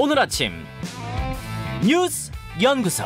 오늘 아침 뉴스 연구소.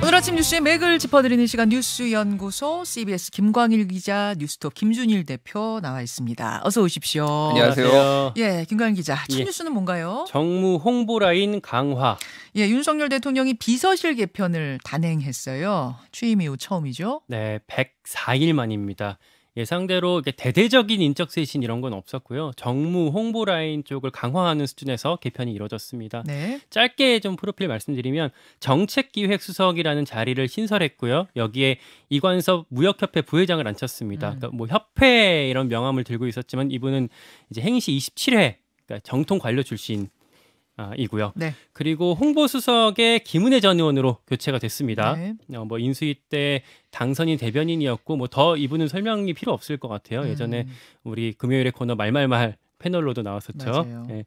오늘 아침 뉴스의 맥을 짚어드리는 시간 뉴스 연구소 CBS 김광일 기자 뉴스톱 김준일 대표 나와 있습니다. 어서 오십시오. 안녕하세요. 예, 김광일 기자. 첫 예. 뉴스는 뭔가요? 정무 홍보 라인 강화. 예, 윤석열 대통령이 비서실 개편을 단행했어요. 취임 이후 처음이죠? 네, 104일 만입니다. 예, 상대로 대대적인 인적 쇄신 이런 건 없었고요. 정무 홍보 라인 쪽을 강화하는 수준에서 개편이 이루어졌습니다. 네. 짧게 좀 프로필 말씀드리면 정책기획수석이라는 자리를 신설했고요. 여기에 이관섭 무역협회 부회장을 앉혔습니다. 음. 그러니까 뭐 협회 이런 명함을 들고 있었지만 이분은 이제 행시 27회 그러니까 정통 관료 출신 이고요. 네. 그리고 홍보 수석의 김은혜 전 의원으로 교체가 됐습니다. 네. 어, 뭐 인수위 때 당선인 대변인이었고 뭐 더 이분은 설명이 필요 없을 것 같아요. 예전에 음. 우리 금요일에 코너 말말말 패널로도 나왔었죠. 맞아요. 네.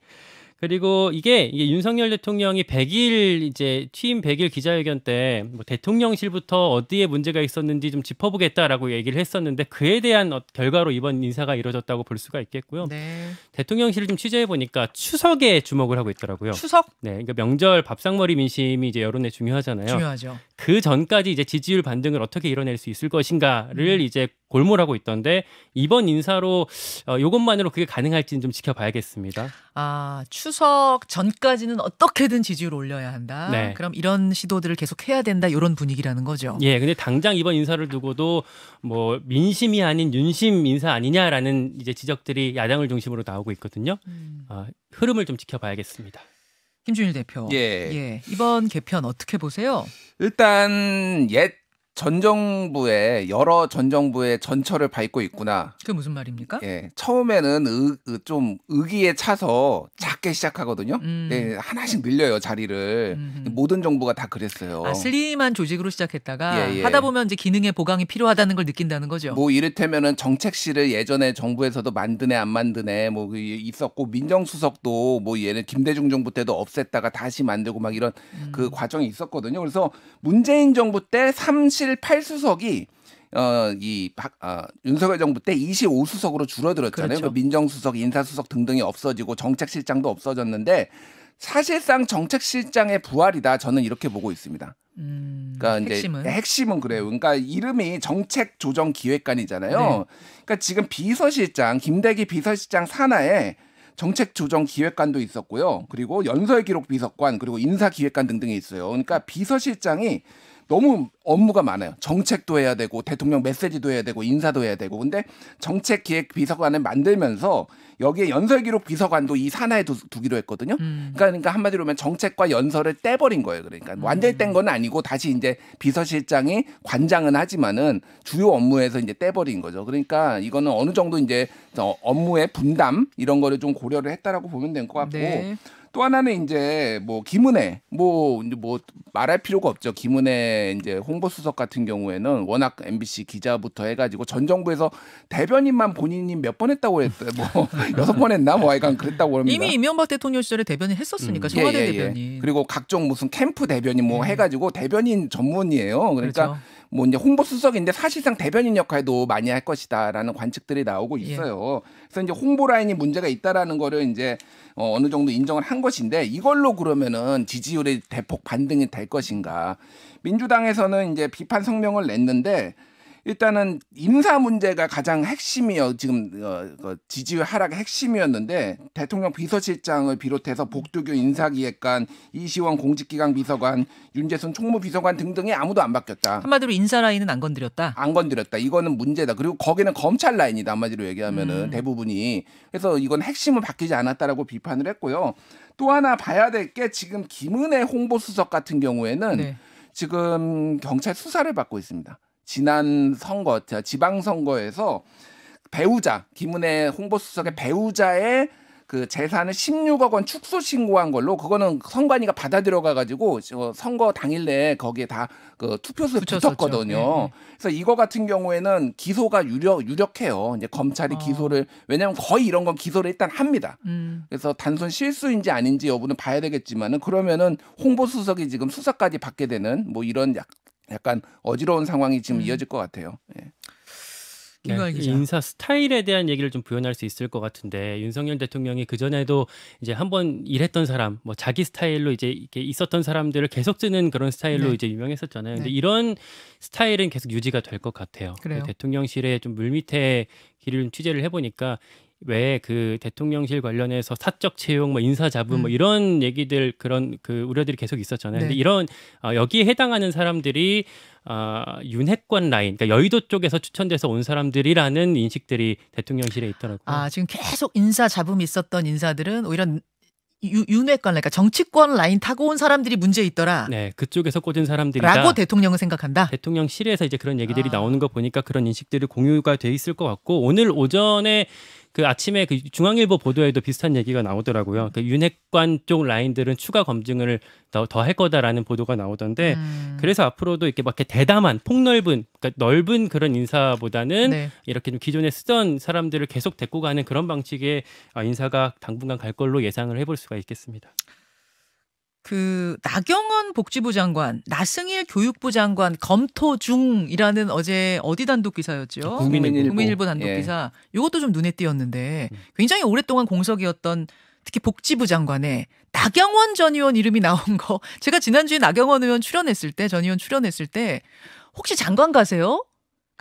그리고 이게, 이게 윤석열 대통령이 100일 이제 취임 100일 기자회견 때 뭐 대통령실부터 어디에 문제가 있었는지 좀 짚어보겠다라고 얘기를 했었는데 그에 대한 어, 결과로 이번 인사가 이뤄졌다고 볼 수가 있겠고요. 네. 대통령실을 좀 취재해 보니까 추석에 주목을 하고 있더라고요. 추석? 네, 그러니까 명절 밥상머리 민심이 이제 여론에 중요하잖아요. 중요하죠. 그 전까지 이제 지지율 반등을 어떻게 이뤄낼 수 있을 것인가를 음. 이제 골몰하고 있던데 이번 인사로 이것만으로 어, 그게 가능할지는 좀 지켜봐야겠습니다. 아 추석 전까지는 어떻게든 지지율 올려야 한다. 네. 그럼 이런 시도들을 계속 해야 된다. 이런 분위기라는 거죠. 예, 근데 당장 이번 인사를 두고도 뭐 민심이 아닌 윤심 인사 아니냐라는 이제 지적들이 야당을 중심으로 나오고 있거든요. 음. 어, 흐름을 좀 지켜봐야겠습니다. 김준일 대표. 예. 예. 이번 개편 어떻게 보세요? 일단 옛전 정부의 여러 전 정부의 전철을 밟고 있구나. 그게 무슨 말입니까? 예, 처음에는 의, 좀 의기에 차서 작게 시작하거든요. 음. 예, 하나씩 늘려요 자리를. 음. 모든 정부가 다 그랬어요. 아, 슬림한 조직으로 시작했다가 예, 예. 하다 보면 이제 기능의 보강이 필요하다는 걸 느낀다는 거죠. 뭐 이를테면은 정책실을 예전에 정부에서도 만드네 안 만드네 뭐 그 있었고 민정수석도 뭐 얘는 김대중 정부 때도 없앴다가 다시 만들고 막 이런 그 음. 그 과정이 있었거든요. 그래서 문재인 정부 때 삼실 1 8수석이 어이 어, 아, 윤석열 정부 때 25수석으로 줄어들었잖아요. 그렇죠. 그 민정수석, 인사수석 등등이 없어지고 정책실장도 없어졌는데 사실상 정책실장의 부활이다. 저는 이렇게 보고 있습니다. 음, 그러니까 이제 핵심은? 핵심은 그래요. 그러니까 이름이 정책 조정 기획관이잖아요. 네. 그러니까 지금 비서실장 김대기 비서실장 산하에 정책 조정 기획관도 있었고요. 그리고 연설 기록 비서관 그리고 인사 기획관 등등이 있어요. 그러니까 비서실장이 너무 업무가 많아요. 정책도 해야 되고 대통령 메시지도 해야 되고 인사도 해야 되고 근데 정책 기획 비서관을 만들면서 여기에 연설 기록 비서관도 이 산하에 두, 기로 했거든요. 음. 그러니까, 그러니까 한마디로 하면 정책과 연설을 떼버린 거예요. 그러니까 음. 완전히 뗀 건 아니고 다시 이제 비서실장이 관장은 하지만은 주요 업무에서 이제 떼버린 거죠. 그러니까 이거는 어느 정도 이제 업무의 분담 이런 거를 좀 고려를 했다라고 보면 될 것 같고. 네. 또 하나는 이제 뭐 김은혜 뭐뭐 뭐 말할 필요가 없죠. 김은혜 이제 홍보수석 같은 경우에는 워낙 MBC 기자부터 해가지고 전 정부에서 대변인만 본인이 몇 번 했다고 했어요뭐 여섯 번 했나 뭐 하여간 그랬다고 합니다. 이미 이명박 대통령 시절에 대변인 했었으니까 음. 청와대 예, 예, 예, 대변인 그리고 각종 무슨 캠프 대변인 뭐 음. 해가지고 대변인 전문이에요. 그러니까 그렇죠. 뭐 이제 홍보 수석인데 사실상 대변인 역할도 많이 할 것이다라는 관측들이 나오고 예. 있어요. 예. 그래서 이제 홍보 라인이 문제가 있다라는 거를 이제 어, 어느 정도 인정을 한 것인데 이걸로 그러면은 지지율이 대폭 반등이 될 것인가? 민주당에서는 이제 비판 성명을 냈는데 일단은 인사 문제가 가장 핵심이요 지금 어, 그 지지율 하락의 핵심이었는데 대통령 비서실장을 비롯해서 복두교 인사기획관, 이시원 공직기강 비서관, 윤재순 총무비서관 등등이 아무도 안 바뀌었다. 한마디로 인사 라인은 안 건드렸다. 안 건드렸다. 이거는 문제다. 그리고 거기는 검찰 라인이다. 한마디로 얘기하면은 음. 대부분이 그래서 이건 핵심은 바뀌지 않았다라고 비판을 했고요. 또 하나 봐야 될 게 지금 김은혜 홍보수석 같은 경우에는 네. 지금 경찰 수사를 받고 있습니다. 지난 선거, 지방선거에서 배우자, 김은혜 홍보수석의 배우자의 그 재산을 16억 원 축소 신고한 걸로 그거는 선관위가 받아들여 가지고 선거 당일에 내 거기에 다 그 투표수 붙었거든요. 네, 그래서 이거 같은 경우에는 기소가 유력 유력해요. 이제 검찰이 어. 기소를 왜냐하면 거의 이런 건 기소를 일단 합니다. 음. 그래서 단순 실수인지 아닌지 여부는 봐야 되겠지만은 그러면은 홍보 수석이 지금 수사까지 받게 되는 뭐 이런 약, 약간 어지러운 상황이 지금 음. 이어질 것 같아요. 예. 네, 그 인사 스타일에 대한 얘기를 좀 부연할 수 있을 것 같은데 윤석열 대통령이 그 전에도 이제 한 번 일했던 사람, 뭐 자기 스타일로 이제 이렇게 있었던 사람들을 계속 쓰는 그런 스타일로 네. 이제 유명했었잖아요. 근데 네. 이런 스타일은 계속 유지가 될 것 같아요. 그래요. 그 대통령실에 좀 물밑에 길을 취재를 해보니까 외에 그 대통령실 관련해서 사적 채용, 뭐 인사 잡음, 뭐 음. 뭐 이런 얘기들 그런 그 우려들이 계속 있었잖아요. 네. 근데 이런 어, 여기에 해당하는 사람들이 어, 윤핵관 라인, 그러니까 여의도 쪽에서 추천돼서 온 사람들이라는 인식들이 대통령실에 있더라고요. 아 지금 계속 인사 잡음이 있었던 인사들은 오히려 윤핵관 그러니까 정치권 라인 타고 온 사람들이 문제 있더라. 네, 그쪽에서 꽂은 사람들이라고 대통령은 생각한다. 대통령실에서 이제 그런 얘기들이 아. 나오는 거 보니까 그런 인식들이 공유가 돼 있을 것 같고 오늘 오전에 그 아침에 그 중앙일보 보도에도 비슷한 얘기가 나오더라고요. 그 윤핵관 쪽 라인들은 추가 검증을 더 더 할 거다라는 보도가 나오던데 음. 그래서 앞으로도 이렇게 막 이렇게 대담한 폭넓은 그러니까 넓은 그런 인사보다는 네. 이렇게 좀 기존에 쓰던 사람들을 계속 데리고 가는 그런 방식의 아, 인사가 당분간 갈 걸로 예상을 해볼 수가 있겠습니다. 그 나경원 복지부 장관, 나승일 교육부 장관 검토 중이라는 어제 어디 단독 기사였죠? 국민일보, 국민일보 단독 예. 기사. 이것도 좀 눈에 띄었는데 음. 굉장히 오랫동안 공석이었던 특히 복지부 장관의 나경원 전 의원 이름이 나온 거. 제가 지난주에 나경원 의원 출연했을 때, 전 의원 출연했을 때 혹시 장관 가세요?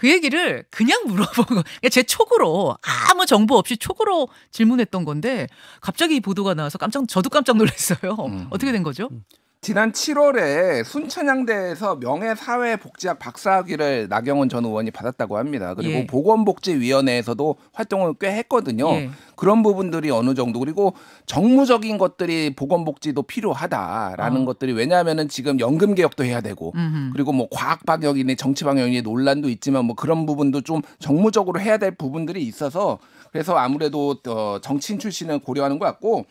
그 얘기를 그냥 물어보고 그러니까 제 촉으로 아무 정보 없이 촉으로 질문했던 건데 갑자기 보도가 나와서 깜짝 저도 깜짝 놀랐어요. 음. 음. 어떻게 된 거죠? 음. 지난 7월에 순천향대에서 명예사회복지학 박사학위를 나경원 전 의원이 받았다고 합니다. 그리고 예. 보건복지위원회에서도 활동을 꽤 했거든요. 예. 그런 부분들이 어느 정도 그리고 정무적인 것들이 보건복지도 필요하다라는 어. 것들이 왜냐하면은 지금 연금 개혁도 해야 되고 음흠. 그리고 뭐 과학 방역이니 정치 방역이니 논란도 있지만 뭐 그런 부분도 좀 정무적으로 해야 될 부분들이 있어서 그래서 아무래도 어, 정치인 출신을 고려하는 것 같고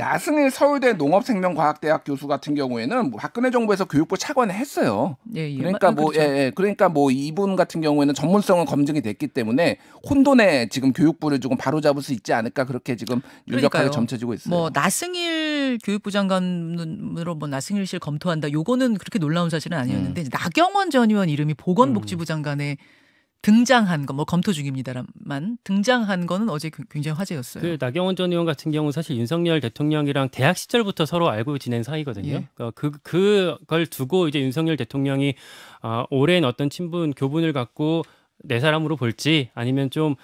나승일 서울대 농업생명과학대학 교수 같은 경우에는 뭐 박근혜 정부에서 교육부 차관을 했어요. 예, 예. 그러니까 아, 뭐 그렇죠. 예, 예. 그러니까 뭐 이분 같은 경우에는 전문성은 검증이 됐기 때문에 혼돈에 지금 교육부를 조금 바로잡을 수 있지 않을까 그렇게 지금 유력하게 점쳐지고 있어요. 뭐 나승일 교육부 장관으로 뭐 나승일 씨를 검토한다. 요거는 그렇게 놀라운 사실은 아니었는데 음. 나경원 전 의원 이름이 보건복지부 음. 장관의 등장한 거 뭐 검토 중입니다만 등장한 거는 어제 그 굉장히 화제였어요. 그 나경원 전 의원 같은 경우 사실 윤석열 대통령이랑 대학 시절부터 서로 알고 지낸 사이거든요. 예. 그러니까 그 그걸 두고 이제 윤석열 대통령이 어, 오랜 어떤 친분 교분을 갖고 내 사람으로 볼지 아니면 좀어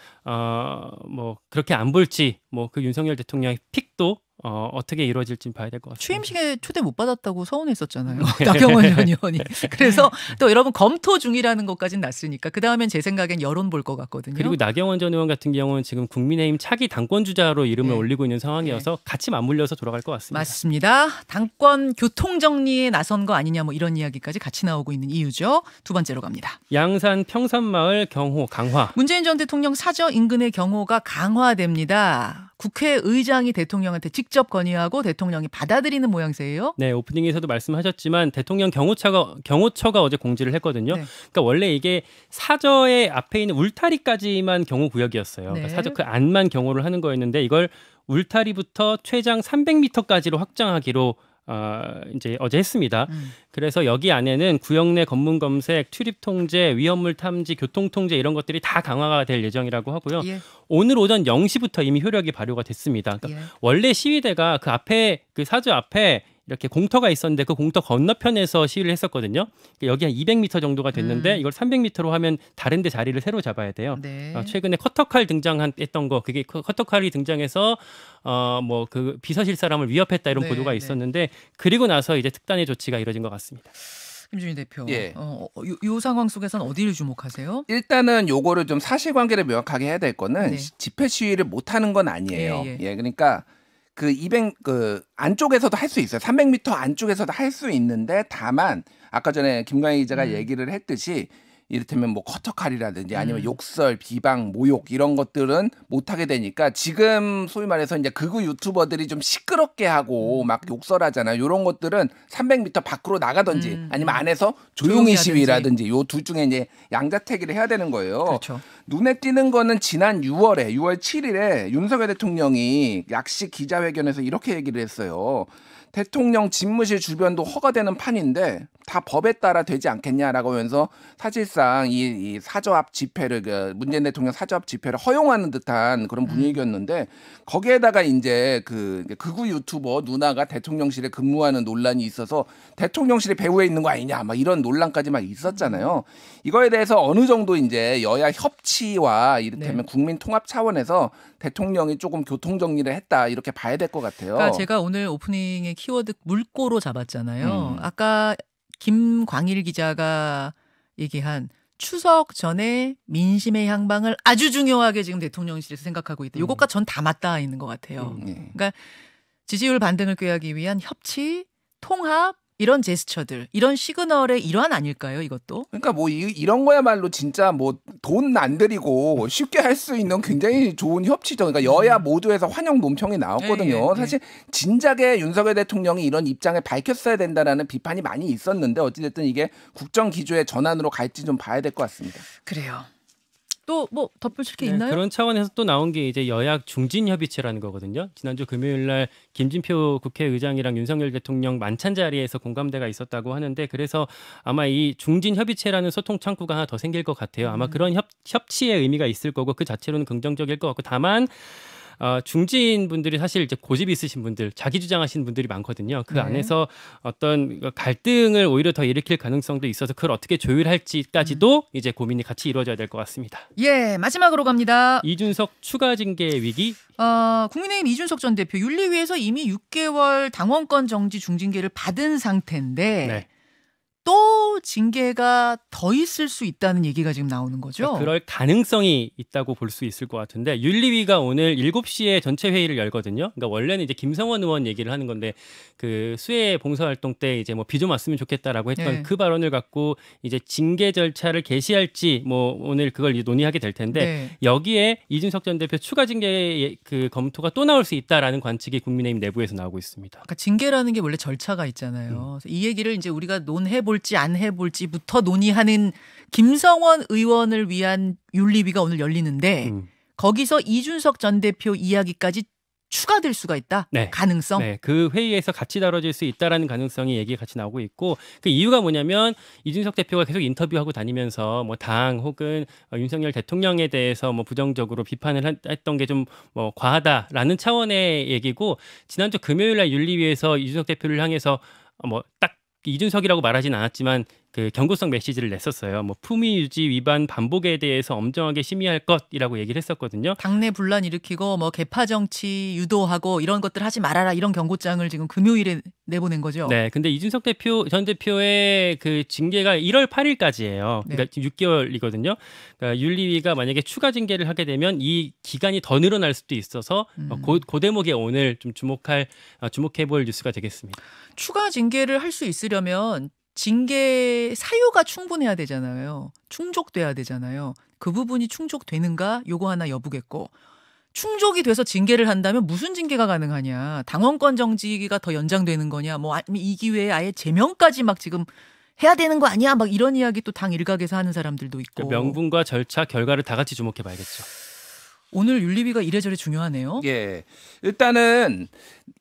뭐 그렇게 안 볼지 뭐 그 윤석열 대통령의 픽도 어, 어떻게 이루어질진 봐야 될 것 같아요. 취임식에 초대 못 받았다고 서운했었잖아요. 네. 나경원 의원이. 네. 그래서 또 여러분 검토 중이라는 것까진 났으니까 그 다음엔 제 생각엔 여론 볼 것 같거든요. 그리고 나경원 전 의원 같은 경우는 지금 국민의힘 차기 당권 주자로 이름을 네. 올리고 있는 상황이어서 네. 같이 맞물려서 돌아갈 것 같습니다. 맞습니다. 당권 교통 정리에 나선 거 아니냐 뭐 이런 이야기까지 같이 나오고 있는 이유죠. 두 번째로 갑니다. 양산 평산마을 경호 강화. 문재인 전 대통령 사저 인근의 경호가 강화됩니다. 국회의장이 대통령한테 직접 건의하고 대통령이 받아들이는 모양새예요. 네, 오프닝에서도 말씀하셨지만 대통령 경호처가 경호처가 어제 공지를 했거든요. 네. 그러니까 원래 이게 사저의 앞에 있는 울타리까지만 경호 구역이었어요. 그러니까 네. 그러니까 사저 그 안만 경호를 하는 거였는데 이걸 울타리부터 최장 300m까지로 확장하기로 어, 이제 어제 했습니다. 음. 그래서 여기 안에는 구역 내 검문 검색, 출입 통제, 위험물 탐지, 교통 통제 이런 것들이 다 강화가 될 예정이라고 하고요. 예. 오늘 오전 0시부터 이미 효력이 발효가 됐습니다. 그러니까 예. 원래 시위대가 그 앞에 그 사주 앞에 이렇게 공터가 있었는데 그 공터 건너편에서 시위를 했었거든요. 그러니까 여기 한 200m 정도가 됐는데 음. 이걸 300m로 하면 다른데 자리를 새로 잡아야 돼요. 네. 어, 최근에 커터칼 등장했던 거 그게 커터칼이 등장해서 어, 뭐그 비서실 사람을 위협했다 이런 네, 보도가 네. 있었는데 네. 그리고 나서 이제 특단의 조치가 이뤄진 것 같습니다. 김준희 대표. 예. 어, 어, 요, 요 상황 속에선 어디를 주목하세요? 일단은 요거를 좀 사실관계를 명확하게 해야 될 거는 네. 집회 시위를 못 하는 건 아니에요. 예, 예. 예 그러니까 그200그 그 안쪽에서도 할 수 있어요. 300m 안쪽에서도 할 수 있는데 다만 아까 전에 김광희 기자가 음. 얘기를 했듯이 이를테면 뭐 커터칼이라든지 아니면 음. 욕설, 비방, 모욕 이런 것들은 못 하게 되니까 지금 소위 말해서 이제 극우 유튜버들이 좀 시끄럽게 하고 음. 막 욕설하잖아. 요 이런 것들은 300m 밖으로 나가든지 음. 아니면 음. 안에서 조용히, 조용히 시위라든지 요 둘 중에 이제 양자택일을 해야 되는 거예요. 그렇죠. 눈에 띄는 거는 지난 6월에 6월 7일에 윤석열 대통령이 약식 기자회견에서 이렇게 얘기를 했어요. 대통령 집무실 주변도 허가되는 판인데 다 법에 따라 되지 않겠냐라고 하면서 사실상 이, 이사조합 집회를 그 문재인 대통령 사조합 집회를 허용하는 듯한 그런 음. 분위기였는데 거기에다가 이제 그 극우 유튜버 누나가 대통령실에 근무하는 논란이 있어서 대통령실이 배후에 있는 거 아니냐 막 이런 논란까지 막 있었잖아요. 음. 이거에 대해서 어느 정도 이제 여야 협치와 이를테면 네. 국민 통합 차원에서 대통령이 조금 교통 정리를 했다 이렇게 봐야 될 것 같아요. 그러니까 제가 오늘 오프닝의 키워드 물꼬로 잡았잖아요. 음. 아까 김광일 기자가 얘기한 추석 전에 민심의 향방을 아주 중요하게 지금 대통령실에서 생각하고 있다. 요것과 음. 전다맞다 있는 것 같아요. 음, 네. 그러니까 지지율 반등을 꾀하기 위한 협치, 통합, 이런 제스처들, 이런 시그널의 일환 아닐까요? 이것도? 그러니까 뭐 이, 런 거야말로 진짜 뭐 돈 안 들이고 쉽게 할 수 있는 굉장히 좋은 협치죠. 그러니까 여야 음. 모두에서 환영 논평이 나왔거든요. 예, 예, 예, 사실 진작에 윤석열 대통령이 이런 입장을 밝혔어야 된다라는 비판이 많이 있었는데 어찌됐든 이게 국정 기조의 전환으로 갈지 좀 봐야 될 것 같습니다. 그래요. 또뭐 덧붙일 게 네, 있나요? 그런 차원에서 또 나온 게 이제 여약 중진 협의체라는 거거든요. 지난주 금요일 날 김진표 국회의장이랑 윤석열 대통령 만찬 자리에서 공감대가 있었다고 하는데 그래서 아마 이 중진 협의체라는 소통 창구가 하나 더 생길 것 같아요. 아마 음. 그런 협, 협치의 의미가 있을 거고 그 자체로는 긍정적일 것 같고 다만 어, 중지인 분들이 사실 이제 고집이 있으신 분들, 자기 주장하시는 분들이 많거든요. 그 네. 안에서 어떤 그 갈등을 오히려 더 일으킬 가능성도 있어서 그걸 어떻게 조율할지까지도 음. 이제 고민이 같이 이루어져야 될 것 같습니다. 예, 마지막으로 갑니다. 이준석 추가 징계 위기. 어, 국민의힘 이준석 전 대표 윤리위에서 이미 6개월 당원권 정지 중징계를 받은 상태인데. 네. 또 징계가 더 있을 수 있다는 얘기가 지금 나오는 거죠. 그러니까 그럴 가능성이 있다고 볼 수 있을 것 같은데 윤리위가 오늘 7시에 전체 회의를 열거든요. 그러니까 원래는 이제 김성원 의원 얘기를 하는 건데 그 수해 봉사활동 때 이제 뭐 비좀 왔으면 좋겠다라고 했던 네. 그 발언을 갖고 이제 징계 절차를 개시할지 뭐 오늘 그걸 논의하게 될 텐데 네. 여기에 이준석 전 대표 추가 징계 그 검토가 또 나올 수 있다라는 관측이 국민의힘 내부에서 나오고 있습니다. 그러니까 징계라는 게 원래 절차가 있잖아요. 음. 이 얘기를 이제 우리가 논해 볼 해볼지 안 해볼지부터 논의하는 김성원 의원을 위한 윤리위가 오늘 열리는데 음. 거기서 이준석 전 대표 이야기까지 추가될 수가 있다. 네. 가능성. 네. 그 회의에서 같이 다뤄질 수 있다라는 가능성이 얘기 같이 나오고 있고 그 이유가 뭐냐면 이준석 대표가 계속 인터뷰하고 다니면서 뭐 당 혹은 윤석열 대통령에 대해서 뭐 부정적으로 비판을 했던 게 좀 뭐 과하다라는 차원의 얘기고 지난주 금요일 날 윤리위에서 이준석 대표를 향해서 뭐딱 이준석이라고 말하진 않았지만 그 경고성 메시지를 냈었어요. 뭐 품위 유지 위반 반복에 대해서 엄정하게 심의할 것이라고 얘기를 했었거든요. 당내 분란 일으키고 뭐 개파 정치 유도하고 이런 것들 하지 말아라 이런 경고장을 지금 금요일에 내보낸 거죠. 네. 근데 이준석 대표 전 대표의 그 징계가 1월 8일까지예요. 그러니까 네. 6개월이거든요. 그러니까 윤리위가 만약에 추가 징계를 하게 되면 이 기간이 더 늘어날 수도 있어서 음. 어, 고, 고 대목에 오늘 좀 주목할 어, 주목해 볼 뉴스가 되겠습니다. 추가 징계를 할 수 있으려면 징계 사유가 충분해야 되잖아요. 충족돼야 되잖아요. 그 부분이 충족되는가 요거 하나 여부겠고 충족이 돼서 징계를 한다면 무슨 징계가 가능하냐 당원권 정지가 더 연장되는 거냐 뭐이 아, 기회에 아예 제명까지 막 지금 해야 되는 거 아니야 막 이런 이야기 또 당 일각에서 하는 사람들도 있고 그러니까 명분과 절차 결과를 다 같이 주목해 봐야겠죠. 오늘 윤리위가 이래저래 중요하네요. 예. 일단은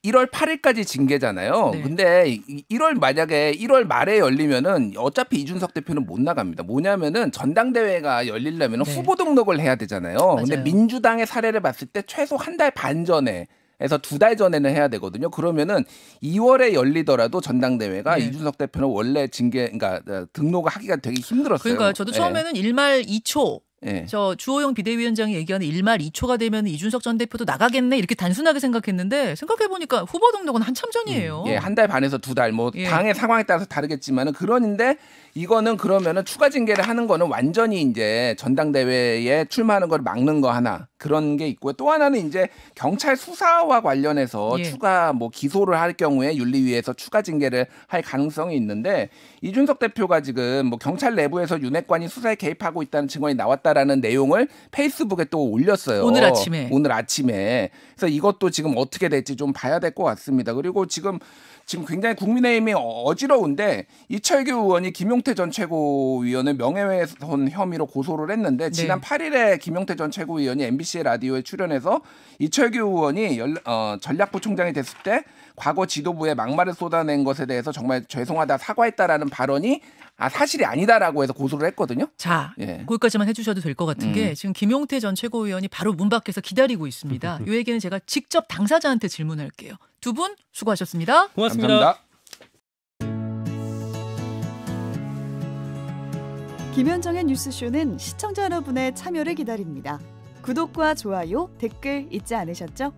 1월 8일까지 징계잖아요. 네. 근데 1월 만약에 1월 말에 열리면은 어차피 이준석 대표는 못 나갑니다. 뭐냐면은 전당대회가 열리려면 네. 후보 등록을 해야 되잖아요. 맞아요. 근데 민주당의 사례를 봤을 때 최소 한 달 반 전에 에서 두 달 전에는 해야 되거든요. 그러면은 2월에 열리더라도 전당대회가 네. 이준석 대표는 원래 징계 그러니까 어, 등록을 하기가 되게 힘들었어요. 그러니까 저도 예. 처음에는 네. 1말 2초 네. 저 주호영 비대위원장이 얘기하는 일말 2초가 되면 이준석 전 대표도 나가겠네 이렇게 단순하게 생각했는데 생각해 보니까 후보 등록은 한참 전이에요. 음. 예, 한달 반에서 두 달뭐 예. 당의 상황에 따라서 다르겠지만은 그런데 이거는 그러면은 추가 징계를 하는 거는 완전히 이제 전당대회에 출마하는 걸 막는 거 하나 그런 게 있고요. 또 하나는 이제 경찰 수사와 관련해서 예. 추가 뭐 기소를 할 경우에 윤리위에서 추가 징계를 할 가능성이 있는데 이준석 대표가 지금 뭐 경찰 내부에서 윤핵관이 수사에 개입하고 있다는 증언이 나왔다. 있다라는 내용을 페이스북에 또 올렸어요. 오늘 아침에. 오늘 아침에. 그래서 이것도 지금 어떻게 될지 좀 봐야 될 것 같습니다. 그리고 지금 지금 굉장히 국민의힘이 어, 어지러운데 이철규 의원이 김용태 전 최고위원을 명예훼손 혐의로 고소를 했는데 네. 지난 네. 8일에 김용태 전 최고위원이 MBC 라디오에 출연해서 이철규 의원이 연, 어, 전략부 총장이 됐을 때 과거 지도부에 막말을 쏟아낸 것에 대해서 정말 죄송하다 사과했다라는 발언이 아 사실이 아니다라고 해서 고소를 했거든요. 자, 예. 거기까지만 해주셔도 될 것 같은 음. 게 지금 김용태 전 최고위원이 바로 문 밖에서 기다리고 있습니다. 이 얘기는 제가 직접 당사자한테 질문할게요. 두 분 수고하셨습니다. 고맙습니다 감사합니다. 김현정의 뉴스쇼는 시청자 여러분의 참여를 기다립니다. 구독과 좋아요, 댓글 잊지 않으셨죠?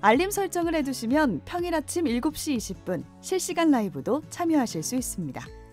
알림 설정을 해두시면 평일 아침 7시 20분 실시간 라이브도 참여하실 수 있습니다.